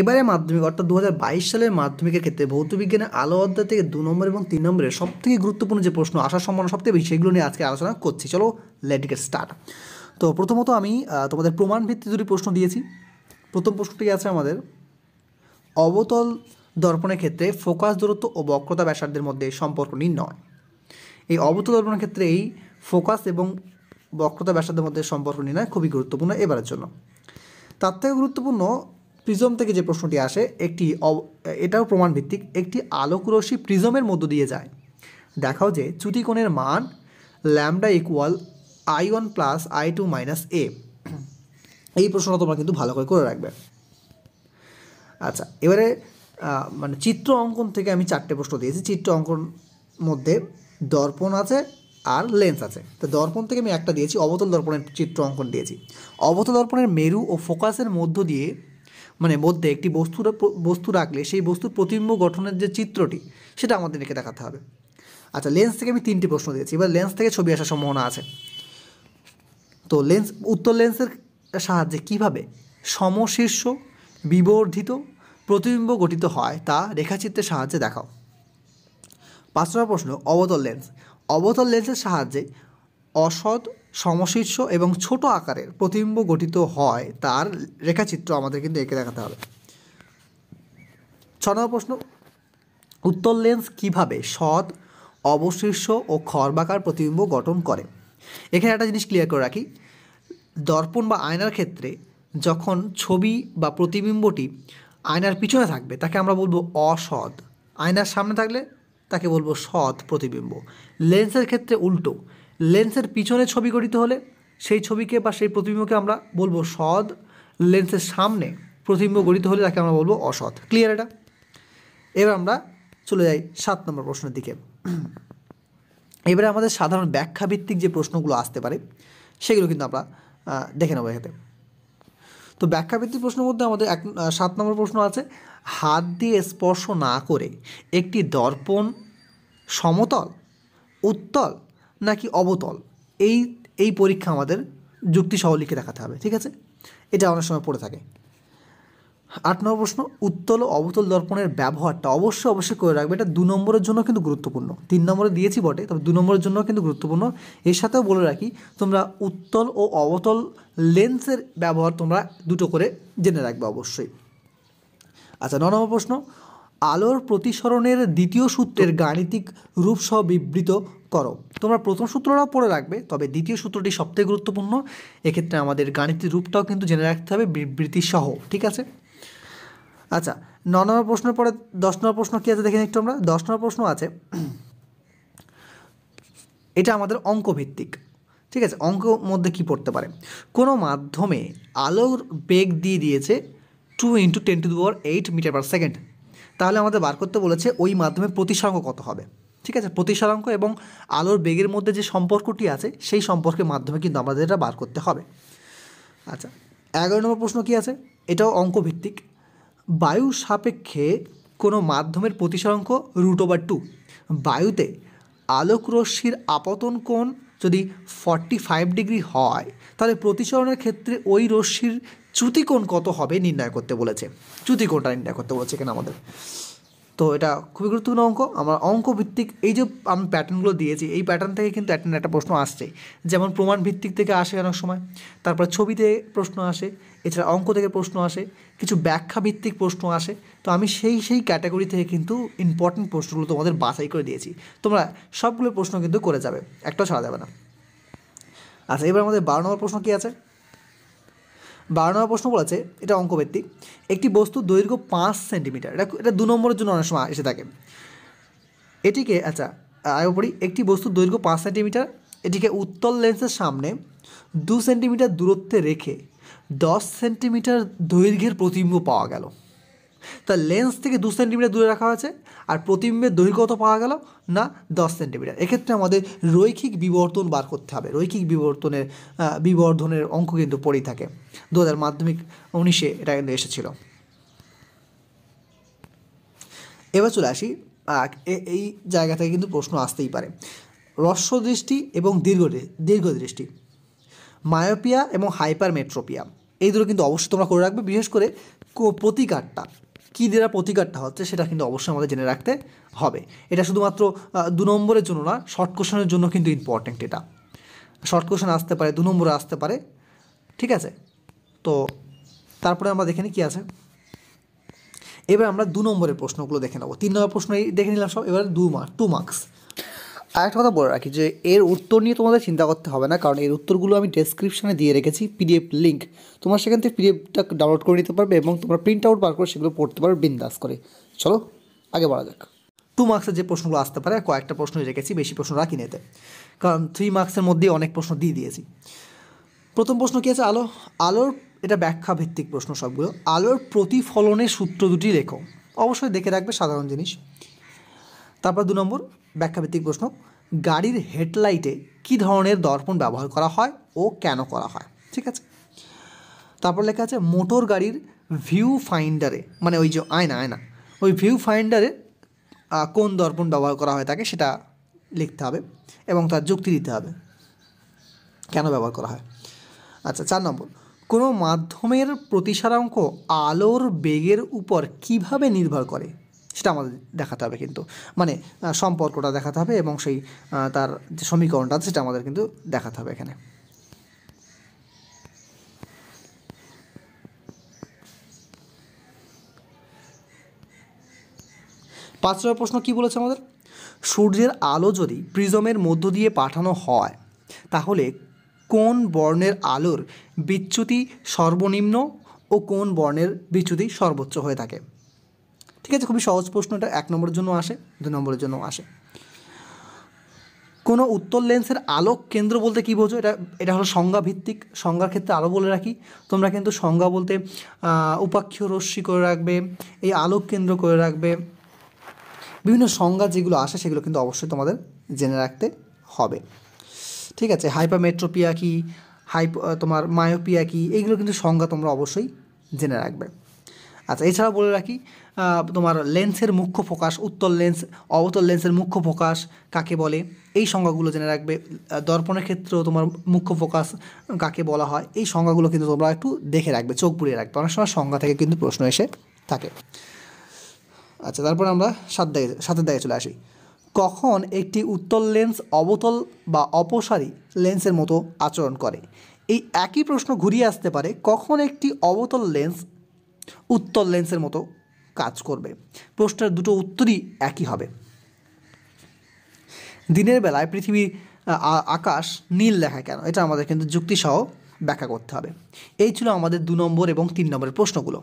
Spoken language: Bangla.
এবারে মাধ্যমিক অর্থাৎ দু সালের মাধ্যমিকের ক্ষেত্রে ভৌতবিজ্ঞানের আলো অধ্যায় থেকে দু নম্বর এবং তিন নম্বরের সবথেকে গুরুত্বপূর্ণ যে প্রশ্ন আসার সম্ভাবনা সবথেকে বেশি সেগুলো নিয়ে আজকে আলোচনা করছি চলো লেটিকে স্টার্ট তো প্রথমত আমি তোমাদের প্রমাণ ভিত্তি দুটি প্রশ্ন দিয়েছি প্রথম প্রশ্নটি আছে আমাদের অবতল দর্পণের ক্ষেত্রে ফোকাস দূরত্ব ও বক্রতা ব্যাসার্ধের মধ্যে সম্পর্ক নির্ণয় এই অবতল দর্পণের ক্ষেত্রে এই ফোকাস এবং বক্রতা ব্যাসার্ধের মধ্যে সম্পর্ক নির্ণয় খুবই গুরুত্বপূর্ণ এবারের জন্য তার থেকে গুরুত্বপূর্ণ প্রিজম থেকে যে প্রশ্নটি আসে একটি এটাও প্রমাণ ভিত্তিক একটি আলোকরশ্মি প্রিজমের মধ্য দিয়ে যায় দেখাও যে চ্যুতিকোণের মান lambda equal I one plus I two minus A এই প্রশ্নটা তোমরা কিন্তু ভালো করে করে রাখবে আচ্ছা এবারে মানে চিত্র অঙ্কন থেকে আমি চারটে প্রশ্ন দিয়েছি চিত্র অঙ্কন মধ্যে দর্পণ আছে আর লেন্স আছে তো দর্পণ থেকে আমি একটা দিয়েছি অবতল দর্পণের চিত্র অঙ্কন দিয়েছি অবতল দর্পণের মেরু ও ফোকাসের মধ্য দিয়ে মানে মধ্যে একটি বস্তু বস্তু রাখলে সেই বস্তুর প্রতিবিম্ব গঠনের যে চিত্রটি সেটা আমাদের এঁকে দেখাতে হবে আচ্ছা লেন্স থেকে আমি তিনটি প্রশ্ন দিয়েছি এবার লেন্স থেকে ছবি আসার সম্ভাবনা আছে তো লেন্স উত্তর লেন্সের সাহায্যে কিভাবে সমশীর্ষ বিবর্ধিত প্রতিবিম্ব গঠিত হয় তা রেখাচিত্রের সাহায্যে দেখাও পাঁচ নম্বর প্রশ্ন অবতল লেন্স অবতল লেন্সের সাহায্যে অসৎ সমশীর্ষ এবং ছোট আকারের প্রতিবিম্ব গঠিত হয় তার রেখাচিত্র আমাদের কিন্তু এঁকে দেখাতে হবে ছ নম্বর প্রশ্ন উত্তর লেন্স কিভাবে সৎ অবশীর্ষ ও খর্বাকার প্রতিবিম্ব গঠন করে এখানে একটা জিনিস ক্লিয়ার করে রাখি দর্পণ বা আয়নার ক্ষেত্রে যখন ছবি বা প্রতিবিম্বটি আয়নার পিছনে থাকবে তাকে আমরা বলবো অসৎ আয়নার সামনে থাকলে তাকে বলবো সৎ প্রতিবিম্ব লেন্সের ক্ষেত্রে উল্টো লেন্সের পিছনে ছবি গঠিত হলে সেই ছবিকে বা সেই প্রতিবিম্বকে আমরা বলবো সদ লেন্সের সামনে প্রতিবিম্ব গঠিত হলে তাকে আমরা বলবো অসৎ ক্লিয়ার এটা এবার আমরা চলে যাই সাত নম্বর প্রশ্নের দিকে এবারে আমাদের সাধারণ ব্যাখ্যাভিত্তিক যে প্রশ্নগুলো আসতে পারে সেগুলো কিন্তু আমরা দেখে নেবো এখানে তো ব্যাখ্যাভিত্তিক প্রশ্নের মধ্যে আমাদের এক সাত নম্বর প্রশ্ন আছে হাত দিয়ে স্পর্শ না করে একটি দর্পণ সমতল উত্তল নাকি অবতল এই এই পরীক্ষা আমাদের যুক্তিসহ লিখে দেখাতে হবে ঠিক আছে এটা অনেক সময় পড়ে থাকে আট নম্বর প্রশ্ন উত্তল ও অবতল দর্পণের ব্যবহারটা অবশ্যই অবশ্যই করে রাখবে এটা দু নম্বরের জন্য কিন্তু গুরুত্বপূর্ণ তিন নম্বরে দিয়েছি বটে তবে দু নম্বরের জন্য কিন্তু গুরুত্বপূর্ণ এর সাথেও বলে রাখি তোমরা উত্তল ও অবতল লেন্সের ব্যবহার তোমরা দুটো করে জেনে রাখবে অবশ্যই আচ্ছা ন নম্বর প্রশ্ন আলোর প্রতিসরণের দ্বিতীয় সূত্রের গাণিতিক রূপসহ বিবৃত করো তোমরা প্রথম সূত্রটা পড়ে রাখবে তবে দ্বিতীয় সূত্রটি সবথেকে গুরুত্বপূর্ণ এক্ষেত্রে আমাদের গাণিতিক রূপটাও কিন্তু জেনে রাখতে হবে বিবৃতি সহ ঠিক আছে আচ্ছা ন নম্বর প্রশ্ন পরে দশ নম্বর প্রশ্ন কী আছে দেখে একটু আমরা দশ নম্বর প্রশ্ন আছে এটা আমাদের অঙ্কভিত্তিক ঠিক আছে অঙ্ক মধ্যে কি পড়তে পারে কোনো মাধ্যমে আলোর বেগ দিয়ে দিয়েছে two into ten to the power eight meter per second তাহলে আমাদের বার করতে বলেছে ওই মাধ্যমে প্রতিসরাঙ্ক কত হবে ঠিক আছে প্রতিসরাঙ্ক এবং আলোর বেগের মধ্যে যে সম্পর্কটি আছে সেই সম্পর্কের মাধ্যমে কিন্তু আমাদের এটা বার করতে হবে আচ্ছা এগারো নম্বর প্রশ্ন কী আছে এটাও অঙ্কভিত্তিক বায়ু সাপেক্ষে কোনো মাধ্যমের প্রতিসরাঙ্ক রুট ওভার টু বায়ুতে আলোকরশ্মির আপতন কোণ যদি ফর্টি ফাইভ ডিগ্রি হয় তাহলে প্রতিসরণের ক্ষেত্রে ওই রশ্মির চ্যুতিকোণ কত হবে নির্ণয় করতে বলেছে চ্যুতিকোণটা নির্ণয় করতে বলেছে এখানে আমাদের তো এটা খুবই গুরুত্বপূর্ণ অঙ্ক আমার অঙ্ক ভিত্তিক এই যে আমি প্যাটার্নগুলো দিয়েছি এই প্যাটার্ন থেকে কিন্তু একটা একটা প্রশ্ন আসছে যেমন প্রমাণ ভিত্তিক থেকে আসে অনেক সময় তারপরে ছবিতে প্রশ্ন আসে এছাড়া অঙ্ক থেকে প্রশ্ন আসে কিছু ব্যাখ্যা ভিত্তিক প্রশ্ন আসে তো আমি সেই সেই ক্যাটাগরি থেকে কিন্তু ইম্পর্টেন্ট প্রশ্নগুলো তোমাদের বাছাই করে দিয়েছি তোমরা সবগুলো প্রশ্ন কিন্তু করে যাবে একটাও ছাড়া যাবে না আচ্ছা এবার আমাদের বারো নম্বর প্রশ্ন কী আছে বারো নম্বর প্রশ্ন বলেছে এটা অঙ্কভিত্তিক একটি বস্তু দৈর্ঘ্য পাঁচ সেন্টিমিটার এটা এটা দু নম্বরের জন্য অনেক সময় এসে থাকে এটিকে আচ্ছা আগে পড়ি একটি বস্তু দৈর্ঘ্য পাঁচ সেন্টিমিটার এটিকে উত্তল লেন্সের সামনে দু সেন্টিমিটার দূরত্বে রেখে দশ সেন্টিমিটার দৈর্ঘ্যের প্রতিবিম্ব পাওয়া গেল তা লেন্স থেকে দু সেন্টিমিটার দূরে রাখা হয়েছে আর প্রতিবিম্বের দৈর্ঘ্য কত পাওয়া গেল না দশ সেন্টিমিটার এক্ষেত্রে আমাদের রৈখিক বিবর্তন বার করতে হবে রৈখিক বিবর্তনের বিবর্ধনের অঙ্ক কিন্তু পড়েই থাকে দু মাধ্যমিক উনিশে এটা কিন্তু এসেছিল এবার চলে আসি এই জায়গা থেকে কিন্তু প্রশ্ন আসতেই পারে রস্য দৃষ্টি এবং দীর্ঘ দীর্ঘ দৃষ্টি মায়োপিয়া এবং হাইপারমেট্রোপিয়া এই দুটো কিন্তু অবশ্যই তোমরা করে রাখবে বিশেষ করে প্রতিকারটা কী দ্বারা প্রতিকারটা হচ্ছে সেটা কিন্তু অবশ্যই আমাদের জেনে রাখতে হবে এটা শুধুমাত্র দু নম্বরের জন্য না শর্ট কোশনের জন্য কিন্তু ইম্পর্ট্যান্ট এটা শর্ট কোশন আসতে পারে দু নম্বরে আসতে পারে ঠিক আছে তো তারপরে আমরা দেখে নিই কী আছে এবার আমরা দু নম্বরের প্রশ্নগুলো দেখে নেবো তিন নম্বর প্রশ্ন দেখে নিলাম সব এবার দু মার্ক টু মার্কস আরেকটা কথা বলে রাখি যে এর উত্তর নিয়ে তোমাদের চিন্তা করতে হবে না কারণ এর উত্তরগুলো আমি ডেসক্রিপশানে দিয়ে রেখেছি পিডিএফ লিঙ্ক তোমার সেখান থেকে পিডিএফটা ডাউনলোড করে নিতে পারবে এবং তোমরা প্রিন্ট আউট বার করে সেগুলো পড়তে পারবে বিন্দাস করে চলো আগে বলা যাক টু মার্ক্সের যে প্রশ্নগুলো আসতে পারে কয়েকটা প্রশ্নই রেখেছি বেশি প্রশ্ন রাখি নিতে কারণ থ্রি মার্ক্সের মধ্যেই অনেক প্রশ্ন দিয়ে দিয়েছি প্রথম প্রশ্ন কী আছে আলো আলোর এটা ব্যাখ্যা ভিত্তিক প্রশ্ন সবগুলো আলোর প্রতিফলনের সূত্র দুটি লেখো অবশ্যই দেখে রাখবে সাধারণ জিনিস তারপর দু নম্বর ব্যাখ্যাভিত্তিক প্রশ্ন গাড়ির হেডলাইটে কি ধরনের দর্পণ ব্যবহার করা হয় ও কেন করা হয় ঠিক আছে তারপর লেখা আছে মোটর গাড়ির ভিউ ফাইন্ডারে মানে ওই যে আয়না আয়না ওই ভিউ ফাইন্ডারে কোন দর্পণ ব্যবহার করা হয় তাকে সেটা লিখতে হবে এবং তার যুক্তি দিতে হবে কেন ব্যবহার করা হয় আচ্ছা চার নম্বর কোনো মাধ্যমের প্রতিসারাঙ্ক আলোর বেগের উপর কিভাবে নির্ভর করে সেটা আমাদের দেখাতে হবে কিন্তু মানে সম্পর্কটা দেখাতে হবে এবং সেই তার যে সমীকরণটা আছে সেটা আমাদের কিন্তু দেখাতে হবে এখানে পাঁচ নম্বর প্রশ্ন কি বলেছে আমাদের সূর্যের আলো যদি প্রিজমের মধ্য দিয়ে পাঠানো হয় তাহলে কোন বর্ণের আলোর বিচ্যুতি সর্বনিম্ন ও কোন বর্ণের বিচ্যুতি সর্বোচ্চ হয়ে থাকে ঠিক আছে খুবই সহজ প্রশ্ন এটা এক নম্বরের জন্য আসে দু নম্বরের জন্য আসে কোনো উত্তর লেন্সের আলোক কেন্দ্র বলতে কী বোঝো এটা এটা হলো সংজ্ঞা ভিত্তিক সংজ্ঞার ক্ষেত্রে আরও বলে রাখি তোমরা কিন্তু সংজ্ঞা বলতে উপাক্ষ রশ্মি করে রাখবে এই আলোক কেন্দ্র করে রাখবে বিভিন্ন সংজ্ঞা যেগুলো আসে সেগুলো কিন্তু অবশ্যই তোমাদের জেনে রাখতে হবে ঠিক আছে হাইপামেট্রোপিয়া কি হাইপ তোমার মায়োপিয়া কি এইগুলো কিন্তু সংজ্ঞা তোমরা অবশ্যই জেনে রাখবে আচ্ছা এছাড়াও বলে রাখি তোমার লেন্সের মুখ্য ফোকাস উত্তল লেন্স অবতল লেন্সের মুখ্য ফোকাস কাকে বলে এই সংজ্ঞাগুলো জেনে রাখবে দর্পণের ক্ষেত্রেও তোমার মুখ্য ফোকাস কাকে বলা হয় এই সংজ্ঞাগুলো কিন্তু তোমরা একটু দেখে রাখবে চোখ পুড়িয়ে রাখবে অনেক সময় সংজ্ঞা থেকে কিন্তু প্রশ্ন এসে থাকে আচ্ছা তারপর আমরা সাত দাগে সাতের দাগে চলে আসি কখন একটি উত্তল লেন্স অবতল বা অপসারী লেন্সের মতো আচরণ করে এই একই প্রশ্ন ঘুরিয়ে আসতে পারে কখন একটি অবতল লেন্স উত্তর লেন্সের মতো কাজ করবে প্রশ্নের দুটো উত্তরই একই হবে দিনের বেলায় পৃথিবীর আকাশ নীল দেখা কেন এটা আমাদের কিন্তু যুক্তিসহ ব্যাখ্যা করতে হবে এই ছিল আমাদের দু নম্বর এবং তিন নম্বরের প্রশ্নগুলো